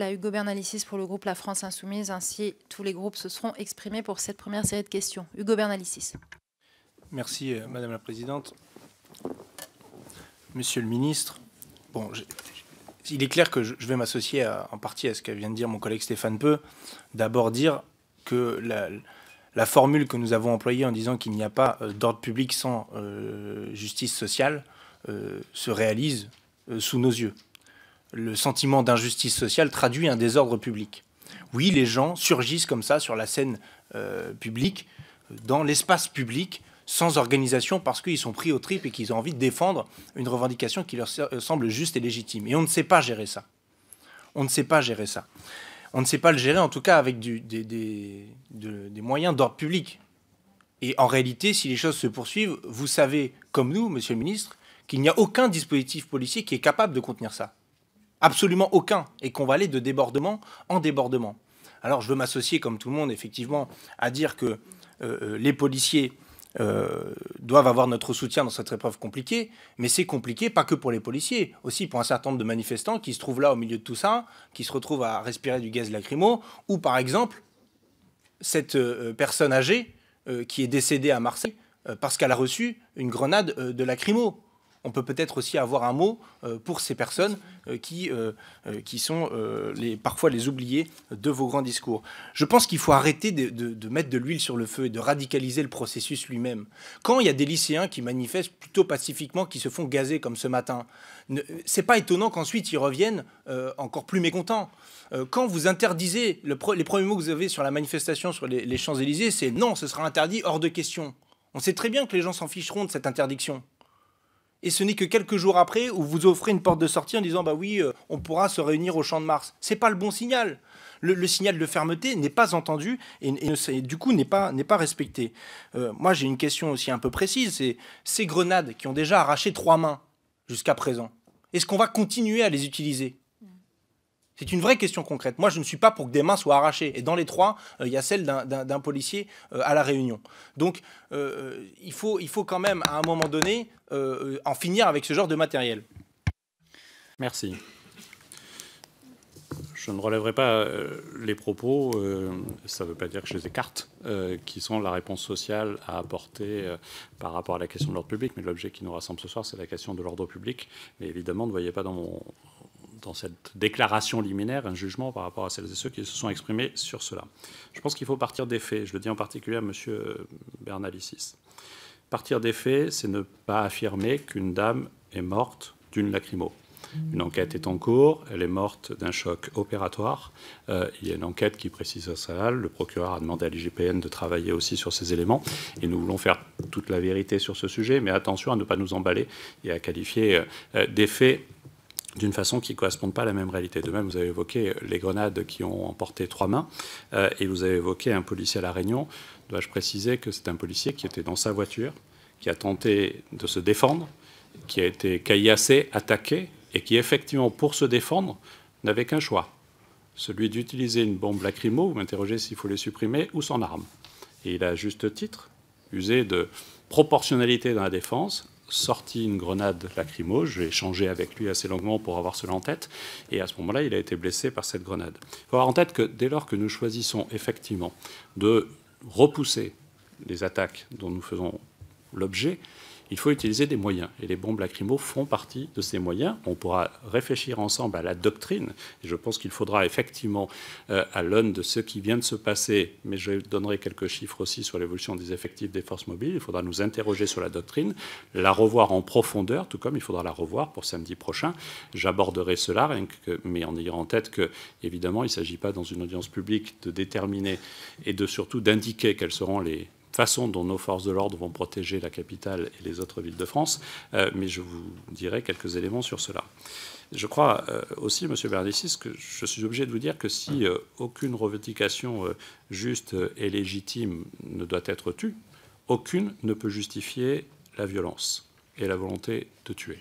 à Hugo Bernalicis pour le groupe La France Insoumise. Ainsi, tous les groupes se seront exprimés pour cette première série de questions. Hugo Bernalicis. Merci, euh, Madame la Présidente. Monsieur le Ministre, bon, il est clair que je, vais m'associer en partie à ce qu'a vient de dire mon collègue Stéphane Peu. D'abord dire que la, formule que nous avons employée en disant qu'il n'y a pas euh, d'ordre public sans euh, justice sociale se réalise sous nos yeux le sentiment d'injustice sociale traduit un désordre public. Oui, les gens surgissent comme ça sur la scène euh, publique, dans l'espace public, sans organisation, parce qu'ils sont pris aux tripes et qu'ils ont envie de défendre une revendication qui leur euh, semble juste et légitime. Et on ne sait pas gérer ça. On ne sait pas gérer ça. On ne sait pas le gérer, en tout cas, avec des, des moyens d'ordre public. Et en réalité, si les choses se poursuivent, vous savez, comme nous, monsieur le ministre, qu'il n'y a aucun dispositif policier qui est capable de contenir ça. Absolument aucun. Et qu'on va aller de débordement en débordement. Alors je veux m'associer, comme tout le monde, effectivement, à dire que euh, euh, les policiers euh, doivent avoir notre soutien dans cette épreuve compliquée, mais c'est compliqué pas que pour les policiers, aussi pour un certain nombre de manifestants qui se trouvent là au milieu de tout ça, qui se retrouvent à respirer du gaz lacrymo, ou par exemple cette personne âgée qui est décédée à Marseille parce qu'elle a reçu une grenade de lacrymo on peut peut-être aussi avoir un mot euh, pour ces personnes euh, qui, euh, qui sont parfois les oubliés de vos grands discours. Je pense qu'il faut arrêter de, mettre de l'huile sur le feu et de radicaliser le processus lui-même. Quand il y a des lycéens qui manifestent plutôt pacifiquement, qui se font gazer comme ce matin, c'est pas étonnant qu'ensuite ils reviennent encore plus mécontents quand vous interdisez, les premiers mots que vous avez sur la manifestation sur les, les Champs-Élysées, c'est non, ce sera interdit hors de question. On sait très bien que les gens s'en ficheront de cette interdiction et ce n'est que quelques jours après où vous offrez une porte de sortie en disant bah oui, euh, on pourra se réunir au champ de Mars. C'est pas le bon signal. Le, signal de fermeté n'est pas entendu et, du coup n'est pas, pas respecté. Euh, moi j'ai une question aussi un peu précise, c'est ces grenades qui ont déjà arraché trois mains jusqu'à présent. Est-ce qu'on va continuer à les utiliser c'est une vraie question concrète. Moi, je ne suis pas pour que des mains soient arrachées. Et dans les trois, euh, il y a celle d'un policier euh, à La Réunion. Donc, euh, il, faut, il faut quand même, à un moment donné, en finir avec ce genre de matériel. Merci. Je ne relèverai pas les propos, ça ne veut pas dire que je les écarte, qui sont la réponse sociale à apporter par rapport à la question de l'ordre public, mais l'objet qui nous rassemble ce soir, c'est la question de l'ordre public. Mais évidemment, ne voyez pas dans mon dans cette déclaration liminaire un jugement par rapport à celles et ceux qui se sont exprimés sur cela. Je pense qu'il faut partir des faits. Je le dis en particulier à M. Bernalicis. Partir des faits, c'est ne pas affirmer qu'une dame est morte d'une lacrymo. Une enquête est en cours, elle est morte d'un choc opératoire. Euh, il y a une enquête qui précise ça. Le procureur a demandé à l'IGPN de travailler aussi sur ces éléments. Et nous voulons faire toute la vérité sur ce sujet, mais attention à ne pas nous emballer et à qualifier euh, des faits d'une façon qui ne correspond pas à la même réalité. De même, vous avez évoqué les grenades qui ont emporté trois mains, euh, et vous avez évoqué un policier à La Réunion. Dois-je préciser que c'est un policier qui était dans sa voiture, qui a tenté de se défendre, qui a été caillassé, attaqué, et qui effectivement, pour se défendre, n'avait qu'un choix, celui d'utiliser une bombe lacrymo, vous m'interrogez s'il faut les supprimer, ou son arme. Et il a à juste titre usé de proportionnalité dans la défense, sorti une grenade lacrymo. J'ai échangé avec lui assez longuement pour avoir cela en tête. Et à ce moment-là, il a été blessé par cette grenade. Il faut avoir en tête que dès lors que nous choisissons effectivement de repousser les attaques dont nous faisons l'objet, il faut utiliser des moyens. Et les bombes lacrymo font partie de ces moyens. On pourra réfléchir ensemble à la doctrine. je pense qu'il faudra effectivement, euh, à l'aune de ce qui vient de se passer, mais je donnerai quelques chiffres aussi sur l'évolution des effectifs des forces mobiles, il faudra nous interroger sur la doctrine, la revoir en profondeur, tout comme il faudra la revoir pour samedi prochain. J'aborderai cela, mais en ayant en tête que, évidemment, il ne s'agit pas dans une audience publique de déterminer et de surtout d'indiquer quels seront les façon dont nos forces de l'ordre vont protéger la capitale et les autres villes de France, euh, mais je vous dirai quelques éléments sur cela. Je crois euh, aussi, Monsieur Bernicis, que je suis obligé de vous dire que si euh, aucune revendication juste et légitime ne doit être tue, aucune ne peut justifier la violence et la volonté de tuer.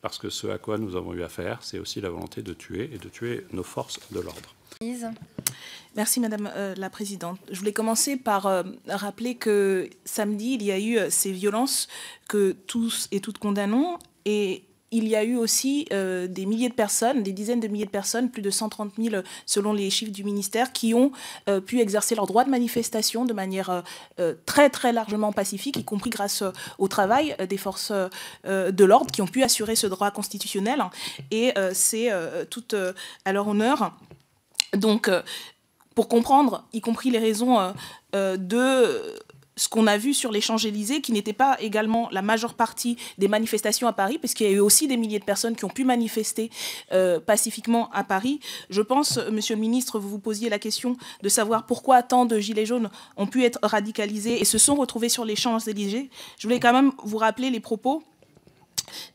Parce que ce à quoi nous avons eu affaire, c'est aussi la volonté de tuer et de tuer nos forces de l'ordre. Merci Madame euh, la Présidente. Je voulais commencer par euh, rappeler que samedi, il y a eu euh, ces violences que tous et toutes condamnons et il y a eu aussi des milliers de personnes, des dizaines de milliers de personnes, plus de 130 000 selon les chiffres du ministère, qui ont pu exercer leur droit de manifestation de manière très très largement pacifique, y compris grâce au travail des forces de l'ordre qui ont pu assurer ce droit constitutionnel. Et c'est tout à leur honneur. Donc, euh, pour comprendre, y compris les raisons euh, euh, de ce qu'on a vu sur les Champs-Élysées, qui n'était pas également la majeure partie des manifestations à Paris, puisqu'il y a eu aussi des milliers de personnes qui ont pu manifester pacifiquement à Paris. Je pense, Monsieur le Ministre, vous vous posiez la question de savoir pourquoi tant de Gilets jaunes ont pu être radicalisés et se sont retrouvés sur les Champs-Élysées. Je voulais quand même vous rappeler les propos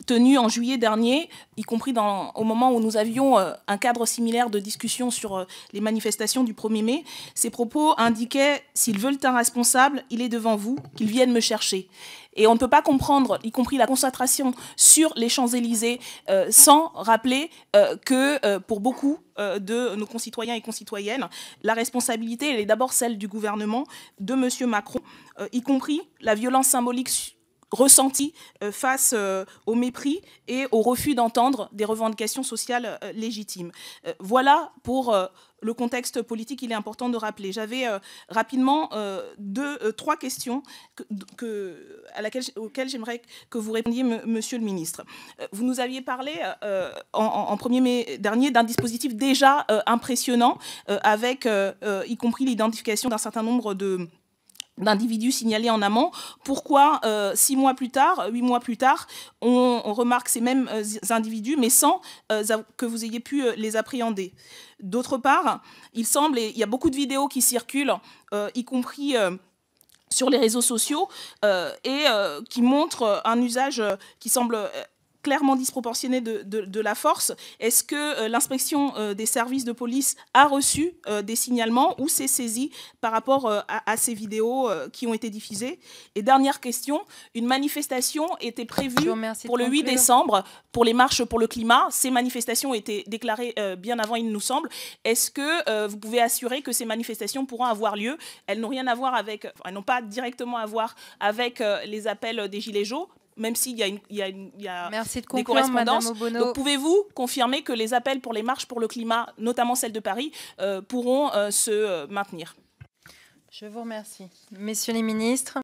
tenue en juillet dernier, y compris au moment où nous avions euh, un cadre similaire de discussion sur euh, les manifestations du 1er mai. Ses propos indiquaient S'ils veulent un responsable, il est devant vous, qu'ils viennent me chercher. Et on ne peut pas comprendre, y compris la concentration sur les Champs-Élysées, euh, sans rappeler que pour beaucoup de nos concitoyens et concitoyennes, la responsabilité, elle est d'abord celle du gouvernement, de M. Macron, y compris la violence symbolique ressenti euh, face euh, au mépris et au refus d'entendre des revendications sociales euh, légitimes. voilà pour le contexte politique, il est important de rappeler. J'avais rapidement deux, trois questions à laquelle, auxquelles j'aimerais que vous répondiez, Monsieur le Ministre. Vous nous aviez parlé en, en premier mai dernier d'un dispositif déjà impressionnant, avec y compris l'identification d'un certain nombre de d'individus signalés en amont. Pourquoi euh, six mois plus tard, huit mois plus tard, on, remarque ces mêmes euh, individus, mais sans euh, que vous ayez pu les appréhender D'autre part, il semble, il y a beaucoup de vidéos qui circulent, y compris sur les réseaux sociaux, et qui montrent un usage qui semble clairement disproportionnée de, la force. Est-ce que euh, l'inspection euh, des services de police a reçu euh, des signalements ou s'est saisie par rapport à, ces vidéos qui ont été diffusées Et dernière question, une manifestation était prévue pour le 8 décembre pour les marches pour le climat. Ces manifestations étaient déclarées bien avant, il nous semble. Est-ce que vous pouvez assurer que ces manifestations pourront avoir lieu Elles n'ont rien à voir avec, elles n'ont pas directement à voir avec les appels des Gilets jaunes, même s'il y a, il y des correspondances. pouvez-vous confirmer que les appels pour les marches pour le climat, notamment celle de Paris, euh, pourront euh, se euh, maintenir Je vous remercie. Messieurs les ministres.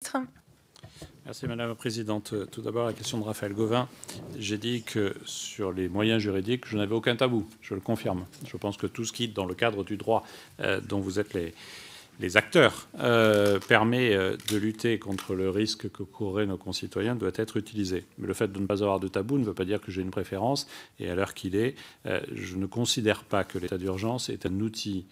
Merci Madame la Présidente. Tout d'abord, la question de Raphaël Gauvin. J'ai dit que sur les moyens juridiques, je n'avais aucun tabou. Je le confirme. Je pense que tout ce qui, dans le cadre du droit dont vous êtes les, les acteurs, euh, permet euh, de lutter contre le risque que courraient nos concitoyens doit être utilisé. Mais le fait de ne pas avoir de tabou ne veut pas dire que j'ai une préférence. Et à l'heure qu'il est, euh, je ne considère pas que l'état d'urgence est un outil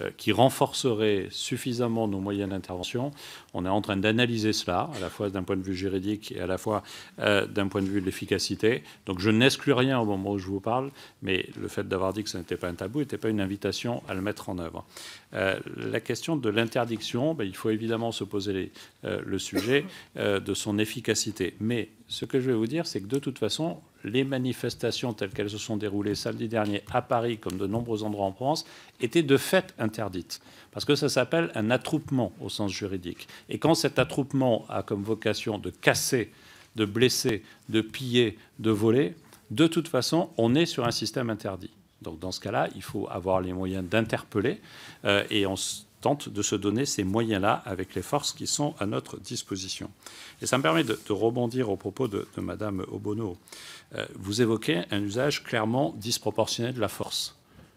euh, qui renforcerait suffisamment nos moyens d'intervention. On est en train d'analyser cela, à la fois d'un point de vue juridique et à la fois euh, d'un point de vue de l'efficacité. Donc je n'exclus rien au moment où je vous parle, mais le fait d'avoir dit que ce n'était pas un tabou n'était pas une invitation à le mettre en œuvre. Euh, la question de l'interdiction, ben, il faut évidemment se poser le sujet de son efficacité. Mais ce que je vais vous dire, c'est que de toute façon, les manifestations telles qu'elles se sont déroulées samedi dernier à Paris, comme de nombreux endroits en France, étaient de fait interdites. Parce que ça s'appelle un attroupement au sens juridique. Et quand cet attroupement a comme vocation de casser, de blesser, de piller, de voler, de toute façon, on est sur un système interdit. Donc dans ce cas-là, il faut avoir les moyens d'interpeller. Euh, et on tente de se donner ces moyens-là avec les forces qui sont à notre disposition. Et ça me permet de, rebondir au propos de, de Madame Obono. Euh, vous évoquez un usage clairement disproportionné de la force.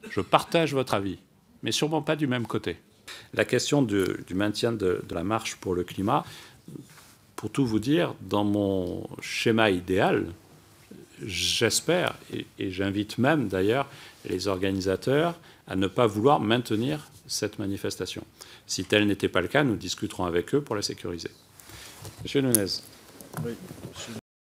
Je partage votre avis, mais sûrement pas du même côté. La question du maintien de la marche pour le climat, pour tout vous dire, dans mon schéma idéal, j'espère, et, j'invite même d'ailleurs les organisateurs à ne pas vouloir maintenir cette manifestation. Si tel n'était pas le cas, nous discuterons avec eux pour la sécuriser. Monsieur Nunez.